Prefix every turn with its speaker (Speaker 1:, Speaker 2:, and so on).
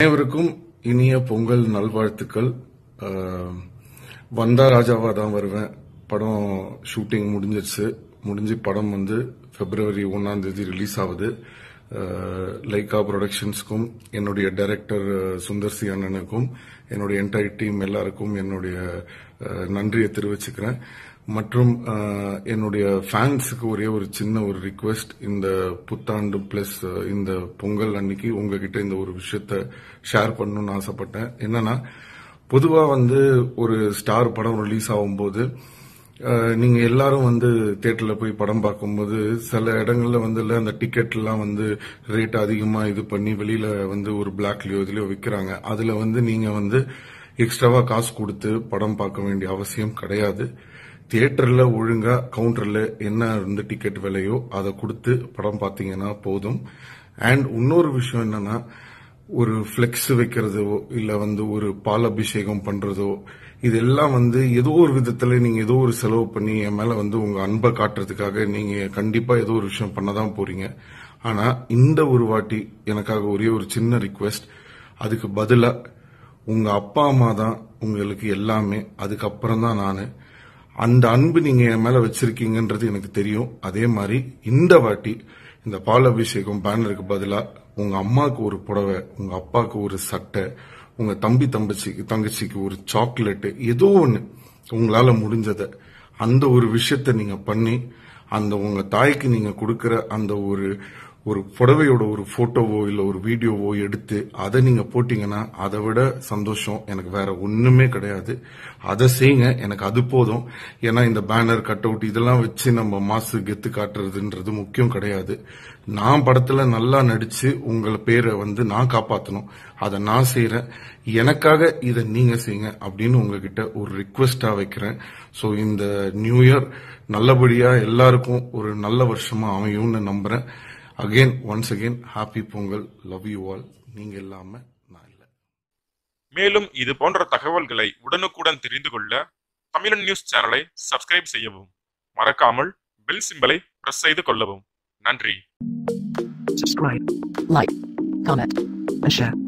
Speaker 1: அனைவருக்கும் இனிய பொங்கல் நல்வாழ்த்துக்கள் வந்தா ராஜாவா தான் வருவேன் படம் ஷூட்டிங் முடிஞ்சிருச்சு முடிஞ்சு படம் வந்து பிப்ரவரி ஒன்னாம் தேதி ரிலீஸ் ஆகுது லைகா ப்ரொடக்ஷன்ஸ்க்கும் என்னுடைய டைரக்டர் சுந்தர் சி அண்ணனுக்கும் என்னுடைய என்டையர் டீம் எல்லாருக்கும் என்னுடைய நன்றியை தெரிவிச்சுக்கிறேன் மற்றும் என்னுடைய ஃபேன்ஸுக்கு ஒரே ஒரு சின்ன ஒரு ரிக்வெஸ்ட் இந்த புத்தாண்டு பிளஸ் இந்த பொங்கல் அன்னைக்கு உங்ககிட்ட இந்த ஒரு விஷயத்த ஷேர் பண்ணணும்னு ஆசைப்பட்டேன் என்னன்னா பொதுவாக வந்து ஒரு ஸ்டார் படம் ரிலீஸ் ஆகும்போது நீங்க எல்லாரும் வந்து தியேட்டர்ல போய் படம் பார்க்கும்போது சில இடங்கள்ல வந்து அந்த டிக்கெட் எல்லாம் வந்து ரேட் அதிகமா இது பண்ணி வெளியில வந்து ஒரு பிளாக்லயோ இதுலயோ விற்கிறாங்க அதுல வந்து நீங்க வந்து எக்ஸ்ட்ராவா காசு கொடுத்து படம் பார்க்க வேண்டிய அவசியம் கிடையாது தியேட்டர்ல ஒழுங்கா கவுண்டர்ல என்ன வந்து டிக்கெட் விலையோ அதை கொடுத்து படம் பார்த்தீங்கன்னா போதும் அண்ட் இன்னொரு விஷயம் என்னன்னா ஒரு ஃபிளெக்ஸ் வைக்கிறதோ இல்லை வந்து ஒரு பால் அபிஷேகம் பண்ணுறதோ இதெல்லாம் வந்து ஏதோ ஒரு விதத்தில் நீங்கள் ஏதோ ஒரு செலவு பண்ணி என் மேலே வந்து உங்கள் அன்பை காட்டுறதுக்காக நீங்கள் கண்டிப்பாக ஏதோ ஒரு விஷயம் பண்ண தான் போகிறீங்க ஆனால் இந்த ஒரு வாட்டி எனக்காக ஒரே ஒரு சின்ன ரிக்வெஸ்ட் அதுக்கு பதிலாக உங்கள் அப்பா அம்மா தான் உங்களுக்கு எல்லாமே அதுக்கப்புறம் தான் நான் அந்த அன்பு நீங்கள் என் மேலே வச்சுருக்கீங்கன்றது எனக்கு தெரியும் அதே மாதிரி இந்த வாட்டி இந்த பால் அபிஷேகம் பேனருக்கு பதிலாக உங்கள் அம்மாவுக்கு ஒரு புடவை உங்கள் அப்பாவுக்கு ஒரு சட்டை உங்கள் தம்பி தம்பச்சிக்கு தங்கச்சிக்கு ஒரு சாக்லேட்டு ஏதோ ஒன்று உங்களால் முடிஞ்சதை அந்த ஒரு விஷயத்தை நீங்கள் பண்ணி அந்த உங்கள் தாய்க்கு நீங்கள் கொடுக்குற அந்த ஒரு ஒரு புடவையோட ஒரு போட்டோவோ இல்லை ஒரு வீடியோவோ எடுத்து அதை நீங்க போட்டீங்கன்னா அதை விட சந்தோஷம் எனக்கு வேற ஒண்ணுமே கிடையாது அதை செய்யுங்க எனக்கு அது போதும் ஏன்னா இந்த பேனர் கட் அவுட் இதெல்லாம் வச்சு நம்ம மாசு கெத்து காட்டுறதுன்றது முக்கியம் கிடையாது நான் படத்துல நல்லா நடிச்சு உங்களை பேரை வந்து நான் காப்பாற்றணும் அதை நான் செய்யறேன் எனக்காக இதை நீங்க செய்யுங்க அப்படின்னு உங்ககிட்ட ஒரு ரிக்வெஸ்டா வைக்கிறேன் ஸோ இந்த நியூ இயர் நல்லபடியா எல்லாருக்கும் ஒரு நல்ல வருஷமா அமையும்னு நம்புறேன் again once again happy Pongal love you all நீங்க இல்லாம நான் இல்லை மேலும் இது போன்ற தகவல்களை உடனுக்குடன் தெரிந்து கொள்ள தமிழன் நியூஸ் சேனலை சப்ஸ்கிரைப் செய்யவும் மறக்காமல் பெல் சிம்பலை பிரஸ் செய்து கொள்ளவும் நன்றி Subscribe, like, comment, and share.